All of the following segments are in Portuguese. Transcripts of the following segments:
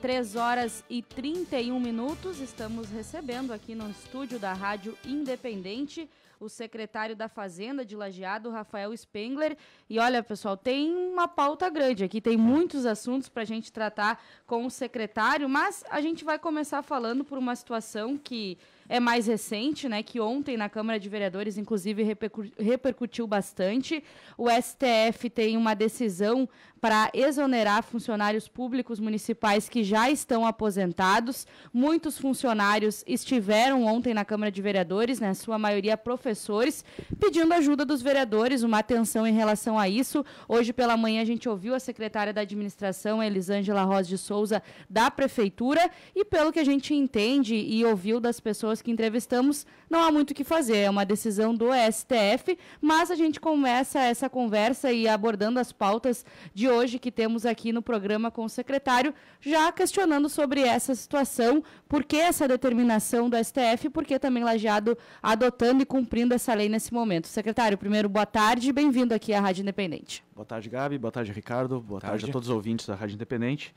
3 horas e 31 minutos, estamos recebendo aqui no estúdio da Rádio Independente o secretário da Fazenda de Lajeado, Rafael Spengler. E olha, pessoal, tem uma pauta grande aqui, tem muitos assuntos para a gente tratar com o secretário, mas a gente vai começar falando por uma situação que é mais recente, né? Que ontem na Câmara de Vereadores, inclusive, repercutiu bastante. O STF tem uma decisão para exonerar funcionários públicos municipais que já estão aposentados. Muitos funcionários estiveram ontem na Câmara de Vereadores, na né, sua maioria professores, pedindo ajuda dos vereadores, uma atenção em relação a isso. Hoje pela manhã a gente ouviu a secretária da administração, Elisângela Rosa de Souza, da prefeitura, e pelo que a gente entende e ouviu das pessoas que entrevistamos, não há muito o que fazer, é uma decisão do STF, mas a gente começa essa conversa e abordando as pautas de hoje que temos aqui no programa com o secretário, já questionando sobre essa situação, por que essa determinação do STF, por que também Lajeado adotando e cumprindo essa lei nesse momento. Secretário, primeiro, boa tarde e bem-vindo aqui à Rádio Independente. Boa tarde, Gabi, boa tarde, Ricardo, boa tarde, tarde a todos os ouvintes da Rádio Independente.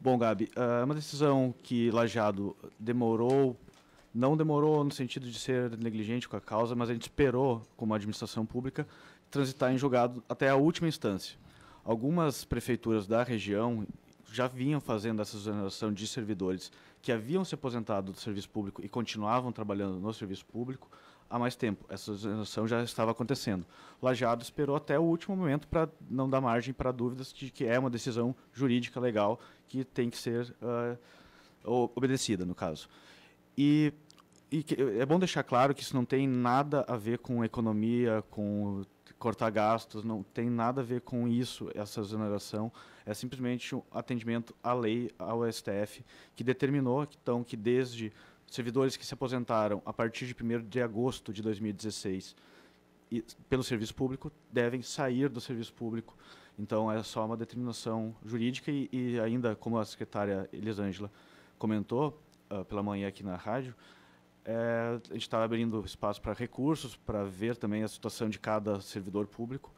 Bom, Gabi, ah, é uma decisão que Lajeado demorou não demorou no sentido de ser negligente com a causa, mas a gente esperou, como administração pública, transitar em julgado até a última instância. Algumas prefeituras da região já vinham fazendo essa exoneração de servidores que haviam se aposentado do serviço público e continuavam trabalhando no serviço público há mais tempo. Essa exoneração já estava acontecendo. Lajado esperou até o último momento para não dar margem para dúvidas de que é uma decisão jurídica legal que tem que ser uh, obedecida, no caso. E, e que, é bom deixar claro que isso não tem nada a ver com economia, com cortar gastos, não tem nada a ver com isso, essa exoneração. É simplesmente um atendimento à lei, ao STF, que determinou então, que desde servidores que se aposentaram a partir de 1 de agosto de 2016 e, pelo serviço público devem sair do serviço público. Então, é só uma determinação jurídica e, e ainda, como a secretária Elisângela comentou uh, pela manhã aqui na rádio, é, a gente está abrindo espaço para recursos, para ver também a situação de cada servidor público,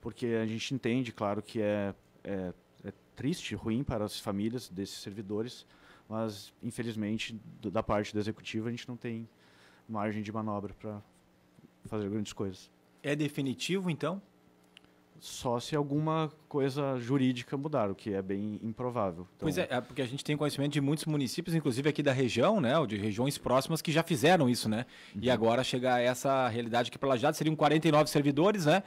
porque a gente entende, claro, que é, é, é triste, ruim para as famílias desses servidores, mas infelizmente do, da parte da executiva a gente não tem margem de manobra para fazer grandes coisas. É definitivo, então? só se alguma coisa jurídica mudar, o que é bem improvável. Então... Pois é, é, porque a gente tem conhecimento de muitos municípios, inclusive aqui da região, né, ou de regiões próximas, que já fizeram isso, né? Uhum. E agora chega a essa realidade que planejada, seriam 49 servidores, né?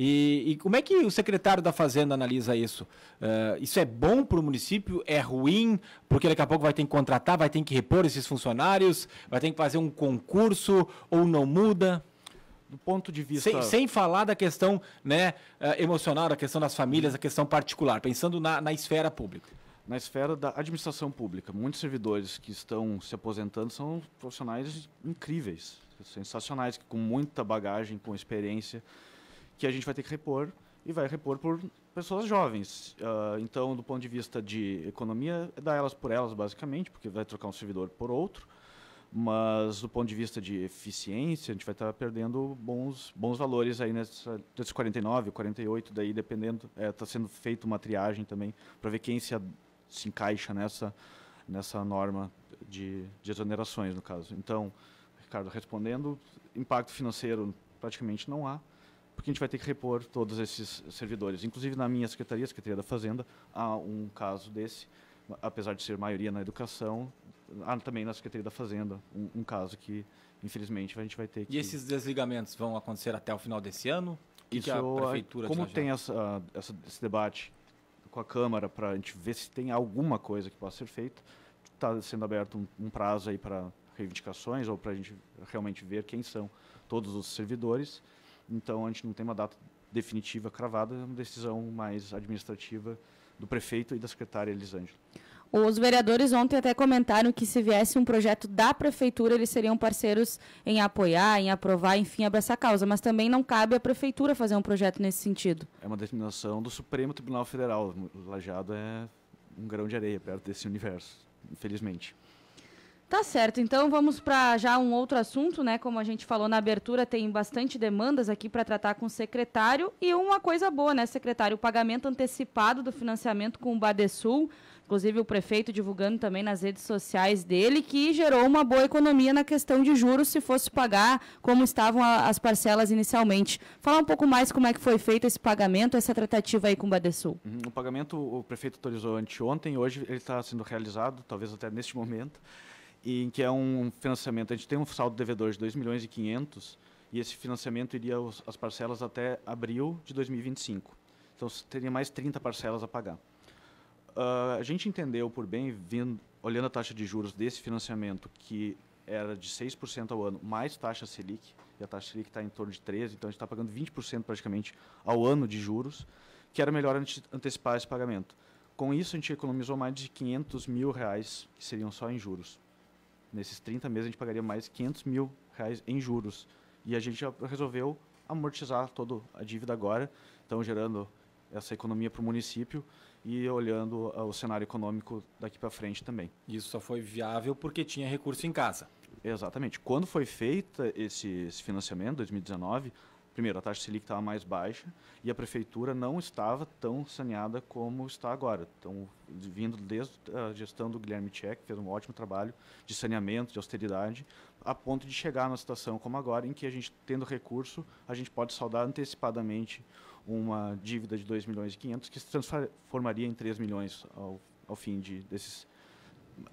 E, e, como é que o secretário da Fazenda analisa isso? Uh, isso é bom para o município? É ruim? Porque daqui a pouco vai ter que contratar, vai ter que repor esses funcionários, vai ter que fazer um concurso ou não muda? do ponto de vista. Sem, sem falar da questão né, eh, emocional, da questão das famílias, da questão particular, pensando na, na esfera pública. Na esfera da administração pública, muitos servidores que estão se aposentando são profissionais incríveis, sensacionais, com muita bagagem, com experiência, que a gente vai ter que repor e vai repor por pessoas jovens. Uh, então, do ponto de vista de economia, é dar elas por elas, basicamente, porque vai trocar um servidor por outro mas do ponto de vista de eficiência, a gente vai estar perdendo bons, bons valores aí nesses 49, 48, daí dependendo, está é, tá sendo feita uma triagem também para ver quem se, se encaixa nessa, nessa norma de, de exonerações, no caso. Então, Ricardo, respondendo, impacto financeiro praticamente não há, porque a gente vai ter que repor todos esses servidores. Inclusive, na minha secretaria, Secretaria da Fazenda, há um caso desse, apesar de ser maioria na educação, também na Secretaria da Fazenda um, um, caso que, infelizmente, a gente vai ter que... E esses desligamentos vão acontecer até o final desse ano? Que Isso, que a é, prefeitura como tem essa, ah, essa, esse debate com a Câmara para a gente ver se tem alguma coisa que possa ser feita, está sendo aberto um, um prazo aí para reivindicações ou para a gente realmente ver quem são todos os servidores. Então, a gente não tem uma data definitiva cravada, é uma decisão mais administrativa do prefeito e da secretária Elisângela. Os vereadores ontem até comentaram que se viesse um projeto da prefeitura, eles seriam parceiros em apoiar, em aprovar, enfim, abraçar a causa. Mas também não cabe à prefeitura fazer um projeto nesse sentido. É uma determinação do Supremo Tribunal Federal. O Lajado é um grão de areia perto desse universo, infelizmente. Tá certo, então vamos para já um outro assunto, né? Como a gente falou na abertura, tem bastante demandas aqui para tratar com o secretário. E uma coisa boa, né, secretário? O pagamento antecipado do financiamento com o Badesul, inclusive o prefeito divulgando também nas redes sociais dele, que gerou uma boa economia na questão de juros se fosse pagar como estavam as parcelas inicialmente. fala um pouco mais como é que foi feito esse pagamento, essa tratativa aí com o Badesul. Uhum, o pagamento o prefeito autorizou anteontem, hoje ele está sendo realizado, talvez até neste momento em que é um financiamento. A gente tem um saldo devedor de 2 milhões e 500 e esse financiamento iria as parcelas até abril de 2025. Então teria mais 30 parcelas a pagar. Uh, a gente entendeu por bem, vindo, olhando a taxa de juros desse financiamento, que era de 6% ao ano, mais taxa Selic, e a taxa Selic está em torno de 13%, então a gente está pagando 20% praticamente ao ano de juros, que era melhor ante antecipar esse pagamento. Com isso, a gente economizou mais de 500 mil reais, que seriam só em juros. Nesses 30 meses a gente pagaria mais 500 mil reais em juros. E a gente já resolveu amortizar toda a dívida agora, então gerando essa economia para o município e olhando ah, o cenário econômico daqui para frente também. Isso só foi viável porque tinha recurso em casa. Exatamente. Quando foi feito esse, esse financiamento, 2019, primeiro, a taxa Selic estava mais baixa e a prefeitura não estava tão saneada como está agora. Então, vindo desde ah, a gestão do Guilherme Tchek, fez um ótimo trabalho de saneamento, de austeridade, a ponto de chegar numa situação como agora, em que a gente, tendo recurso, a gente pode saldar antecipadamente uma dívida de 2 milhões e 500 que se transformaria em 3 milhões ao, ao fim de, desses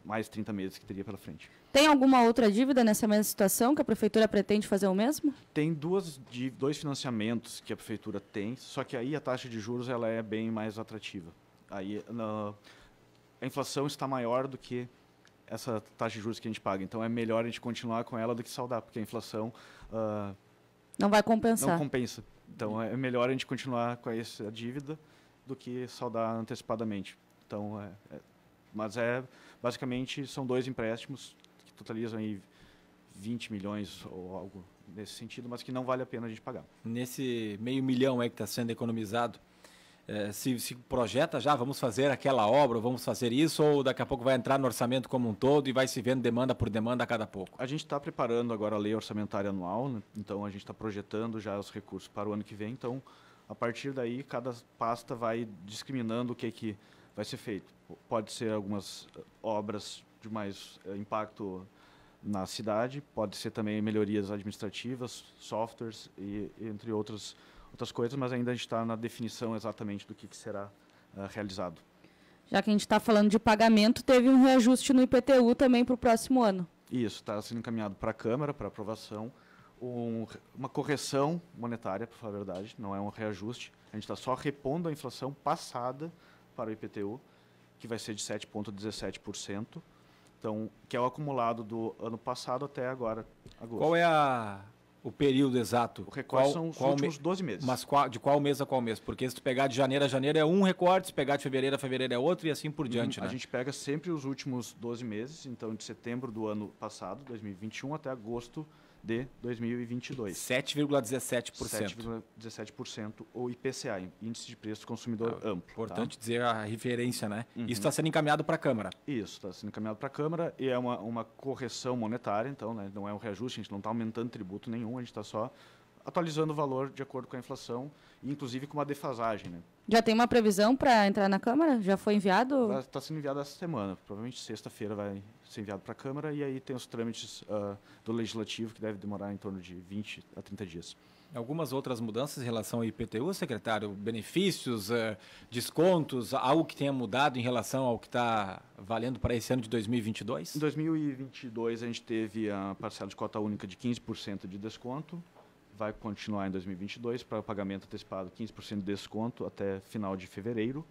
mais 30 meses que teria pela frente. Tem alguma outra dívida nessa mesma situação que a prefeitura pretende fazer o mesmo? Tem duas, dois financiamentos que a prefeitura tem, só que aí a taxa de juros ela é bem mais atrativa. Aí na, a inflação está maior do que essa taxa de juros que a gente paga. Então é melhor a gente continuar com ela do que saldar, porque a inflação uh, não vai compensar. Não compensa. Então é melhor a gente continuar com essa dívida do que saldar antecipadamente. Então é, é mas é basicamente são dois empréstimos que totalizam aí 20 milhões ou algo nesse sentido, mas que não vale a pena a gente pagar. Nesse meio milhão é que está sendo economizado, é, se, se, projeta já, vamos fazer aquela obra, vamos fazer isso, ou daqui a pouco vai entrar no orçamento como um todo e vai se vendo demanda por demanda a cada pouco? A gente está preparando agora a lei orçamentária anual, né? então a gente está projetando já os recursos para o ano que vem, então a partir daí cada pasta vai discriminando o que, que vai ser feito. Pode ser algumas eh, obras de mais eh, impacto na cidade, pode ser também melhorias administrativas, softwares e entre outras outras coisas, mas ainda a gente está na definição exatamente do que, que será uh, realizado. Já que a gente está falando de pagamento, teve um reajuste no IPTU também para o próximo ano. Isso, está sendo encaminhado para a Câmara, para aprovação, um, uma correção monetária, para falar a verdade, não é um reajuste. A gente está só repondo a inflação passada para o IPTU, que vai ser de 7,17%. Então, que é o acumulado do ano passado até agora, agosto. Qual é a, o período exato? O recorte qual, são os qual últimos me... 12 meses. Mas qual, de qual mês a qual mês? Porque se tu pegar de janeiro a janeiro é um recorte, se pegar de fevereiro a fevereiro é outro e assim por uhum. diante, hum, né? A gente pega sempre os últimos 12 meses, então de setembro do ano passado, 2021, até agosto de 2022. 7,17%. 7,17% ou IPCA, Índice de Preço Consumidor ah, Amplo. Tá? Importante tá? dizer a referência, né? Uhum. Isso está sendo encaminhado para a Câmara. Isso, está sendo encaminhado para a Câmara e é uma, uma correção monetária, então né? não é um reajuste, a gente não está aumentando tributo nenhum, a gente está só atualizando o valor de acordo com a inflação, inclusive com uma defasagem. Né? Já tem uma previsão para entrar na Câmara? Já foi enviado? Está sendo enviado essa semana. Provavelmente sexta-feira vai ser enviado para a Câmara e aí tem os trâmites uh, do Legislativo, que deve demorar em torno de 20 a 30 dias. Algumas outras mudanças em relação ao IPTU, secretário? Benefícios, uh, descontos, algo que tenha mudado em relação ao que está valendo para esse ano de 2022? Em 2022, a gente teve a parcela de cota única de 15% de desconto vai continuar em 2022 para pagamento antecipado 15% de desconto até final de fevereiro.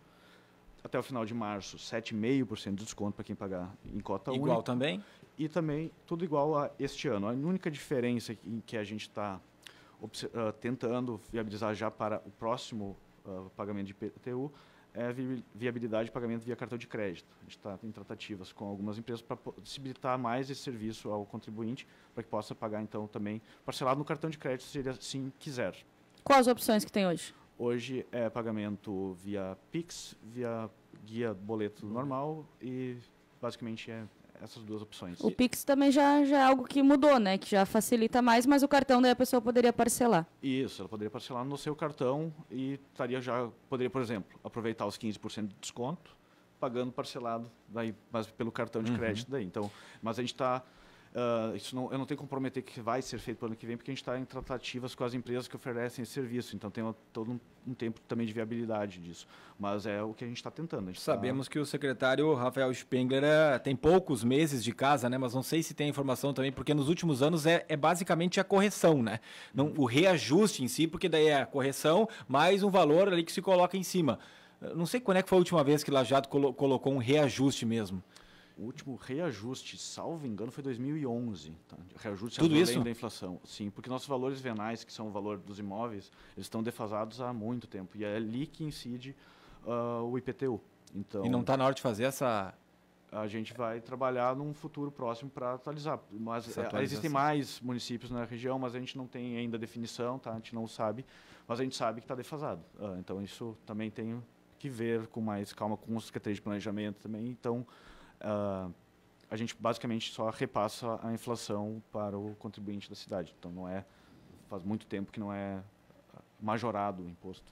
Até o final de março, 7,5% de desconto para quem pagar em cota igual única. Igual também? E também tudo igual a este ano. A única diferença em que a gente está uh, ah, tentando viabilizar já para o próximo uh, pagamento de PTU é a viabilidade de pagamento via cartão de crédito. A gente está em tratativas com algumas empresas para possibilitar mais esse serviço ao contribuinte, para que possa pagar, então, também parcelado no cartão de crédito, se ele assim quiser. Quais as opções que tem hoje? Hoje é pagamento via Pix, via guia boleto normal e basicamente é essas duas opções. O Pix também já, já é algo que mudou, né? Que já facilita mais, mas o cartão daí a pessoa poderia parcelar. Isso, ela poderia parcelar no seu cartão e estaria já poderia, por exemplo, aproveitar os 15% de desconto, pagando parcelado daí, mas pelo cartão de uhum. crédito daí. Então, mas a gente está Uh, isso não, eu não tenho que comprometer que vai ser feito para o ano que vem, porque a gente está em tratativas com as empresas que oferecem esse serviço. Então tem todo um, um, tempo também de viabilidade disso. Mas é o que a gente está tentando. Gente tá Sabemos tá... que o secretário Rafael Spengler eh, tem poucos meses de casa, né? Mas não sei se tem informação também, porque nos últimos anos é, é basicamente a correção, né? Não, o reajuste em si, porque daí é a correção mais um valor ali que se coloca em cima. Não sei quando é que foi a última vez que Lajado colo colocou um reajuste mesmo. O último reajuste, salvo engano, foi 2011. Tá? Então, reajuste Tudo além da inflação. Sim, porque nossos valores venais, que são o valor dos imóveis, eles estão defasados há muito tempo. E é ali que incide uh, o IPTU. Então, e não está na hora de fazer essa a gente vai trabalhar num futuro próximo para atualizar. Mas eh, existem mais municípios na região, mas a gente não tem ainda definição, tá? a gente não sabe, mas a gente sabe que está defasado. Ah, então, isso também tem que ver com mais calma com os Secretaria de Planejamento também. Então, uh, a gente basicamente só repassa a inflação para o contribuinte da cidade. Então não é faz muito tempo que não é majorado o imposto.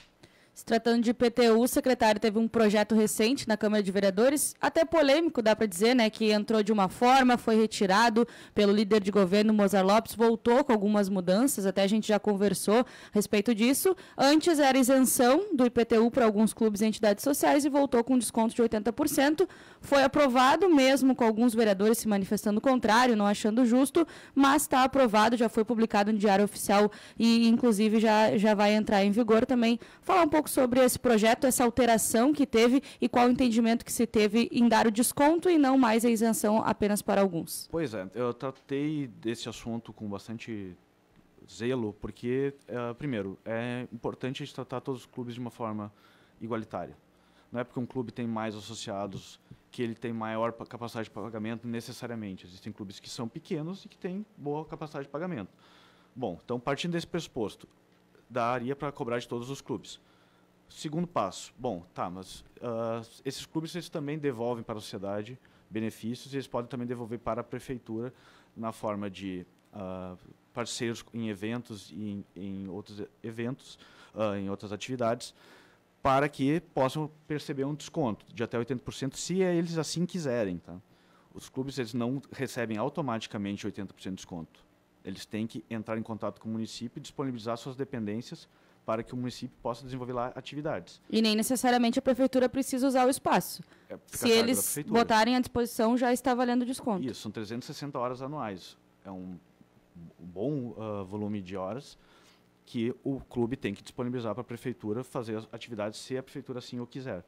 Se tratando de IPTU, o secretário teve um projeto recente na Câmara de Vereadores, até polêmico, dá para dizer, né, que entrou de uma forma, foi retirado pelo líder de governo, Mozar Lopes, voltou com algumas mudanças, até a gente já conversou a respeito disso. Antes era isenção do IPTU para alguns clubes e entidades sociais e voltou com desconto de 80%. Foi aprovado, mesmo com alguns vereadores se manifestando contrário, não achando justo, mas está aprovado, já foi publicado no Diário Oficial e, inclusive, já, já vai entrar em vigor também. Falar um pouco pouco sobre esse projeto, essa alteração que teve e qual o entendimento que se teve em dar o desconto e não mais a isenção apenas para alguns. Pois é, eu tratei desse assunto com bastante zelo, porque, eh, primeiro, é importante a gente tratar todos os clubes de uma forma igualitária. Não é porque um clube tem mais associados que ele tem maior capacidade de pagamento necessariamente. Existem clubes que são pequenos e que têm boa capacidade de pagamento. Bom, então partindo desse pressuposto, daria para cobrar de todos os clubes. Segundo passo, bom, tá, mas uh, esses clubes eles também devolvem para a sociedade benefícios e eles podem também devolver para a prefeitura na forma de uh, parceiros em eventos e em, em outros eventos, uh, em outras atividades, para que possam perceber um desconto de até 80%, se é eles assim quiserem. Tá? Os clubes eles não recebem automaticamente 80% de desconto. Eles têm que entrar em contato com o município e disponibilizar suas dependências para que o município possa desenvolver lá atividades. E nem necessariamente a prefeitura precisa usar o espaço. É, Se eles botarem à disposição, já está valendo desconto. Isso, são 360 horas anuais. É um, bom uh, volume de horas que o clube tem que disponibilizar para a prefeitura fazer as atividades se a prefeitura assim o quiser.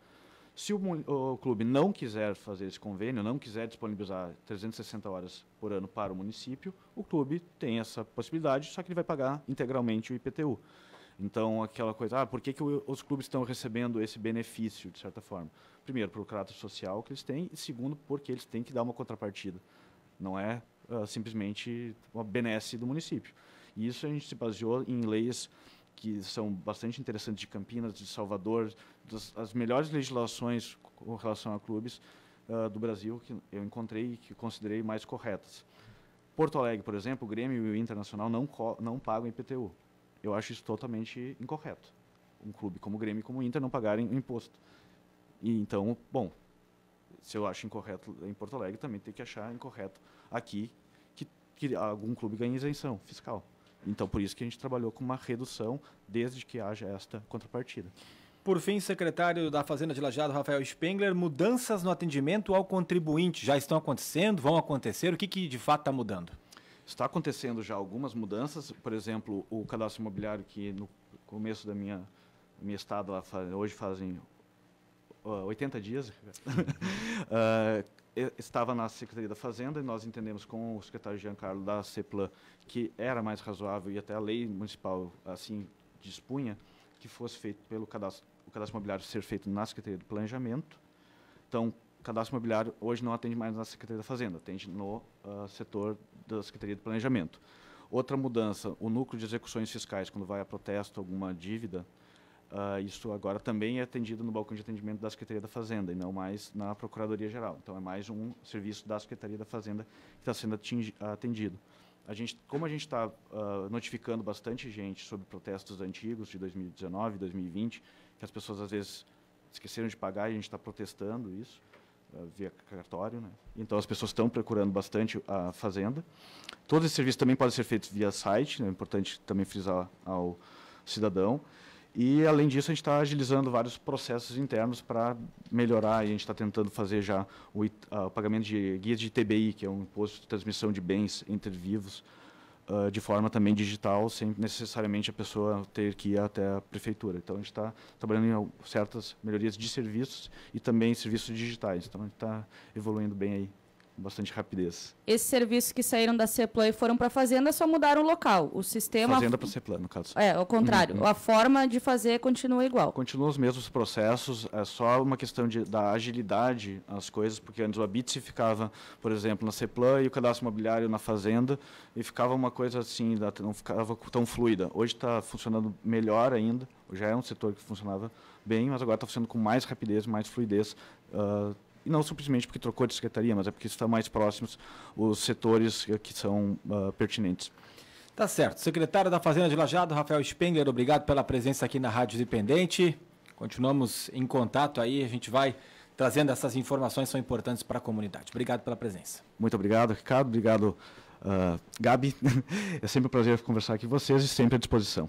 Se o, o, clube não quiser fazer esse convênio, não quiser disponibilizar 360 horas por ano para o município, o clube tem essa possibilidade, só que ele vai pagar integralmente o IPTU. Então, aquela coisa, ah, por que, que os clubes estão recebendo esse benefício, de certa forma? Primeiro, pelo caráter social que eles têm, e segundo, porque eles têm que dar uma contrapartida. Não é uh, simplesmente uma benesse do município. E isso a gente se baseou em leis que são bastante interessantes de Campinas, de Salvador, das, as melhores legislações com relação a clubes uh, do Brasil que eu encontrei e que considerei mais corretas. Porto Alegre, por exemplo, o Grêmio e o Internacional não, não pagam IPTU eu acho isso totalmente incorreto. Um clube como o Grêmio e como o Inter não pagarem o imposto. E então, bom, se eu acho incorreto em Porto Alegre, também tem que achar incorreto aqui que, que algum clube ganhe isenção fiscal. Então, por isso que a gente trabalhou com uma redução desde que haja esta contrapartida. Por fim, secretário da Fazenda de Lajado, Rafael Spengler, mudanças no atendimento ao contribuinte já estão acontecendo, vão acontecer? O que, que de fato está mudando? Está acontecendo já algumas mudanças, por exemplo, o cadastro imobiliário que no começo da minha minha estado lá faz, hoje fazem uh, ah, 80 dias uh, estava na Secretaria da Fazenda e nós entendemos com o secretário Giancarlo da Cepla que era mais razoável e até a lei municipal assim dispunha que fosse feito pelo cadastro, o cadastro imobiliário ser feito na Secretaria do Planejamento. Então, cadastro imobiliário hoje não atende mais na Secretaria da Fazenda, atende no uh, setor da Secretaria de Planejamento. Outra mudança, o núcleo de execuções fiscais, quando vai a protesto alguma dívida, uh, isso agora também é atendido no balcão de atendimento da Secretaria da Fazenda e não mais na Procuradoria Geral. Então é mais um serviço da Secretaria da Fazenda que está sendo atendido. A gente, como a gente está uh, notificando bastante gente sobre protestos antigos de 2019, 2020, que as pessoas às vezes esqueceram de pagar e a gente está protestando isso, eh, via cartório. Né? Então, as pessoas estão procurando bastante a fazenda. Todos esses serviços também podem ser feitos via site, né? é importante também frisar ao cidadão. E, além disso, a gente está agilizando vários processos internos para melhorar. e a gente está tentando fazer já o, uh, o pagamento de guias de TBI, que é um imposto de transmissão de bens entre vivos, uh, de forma também digital, sem necessariamente a pessoa ter que ir até a prefeitura. Então, a gente está trabalhando em certas melhorias de serviços e também serviços digitais. Então, a gente está evoluindo bem aí bastante rapidez. Esses serviços que saíram da CEPLAN e foram para a Fazenda só mudaram o local. O sistema. Fazenda para a CEPLAN, no caso. É, ao contrário. Uhum. A forma de fazer continua igual. Continuam os mesmos processos, é só uma questão de, da agilidade às coisas, porque antes o habite ficava, por exemplo, na CEPLAN e o cadastro imobiliário na Fazenda, e ficava uma coisa assim, não ficava tão fluida. Hoje está funcionando melhor ainda, já é um setor que funcionava bem, mas agora está funcionando com mais rapidez, mais fluidez. Uh, e não simplesmente porque trocou de secretaria, mas é porque está mais próximos os setores que são uh, pertinentes. Tá certo. Secretário da Fazenda de Lajado, Rafael Spengler, obrigado pela presença aqui na Rádio Independente. Continuamos em contato aí, a gente vai trazendo essas informações que são importantes para a comunidade. Obrigado pela presença. Muito obrigado, Ricardo. Obrigado, uh, Gabi. É sempre um prazer conversar aqui com vocês e sempre à disposição.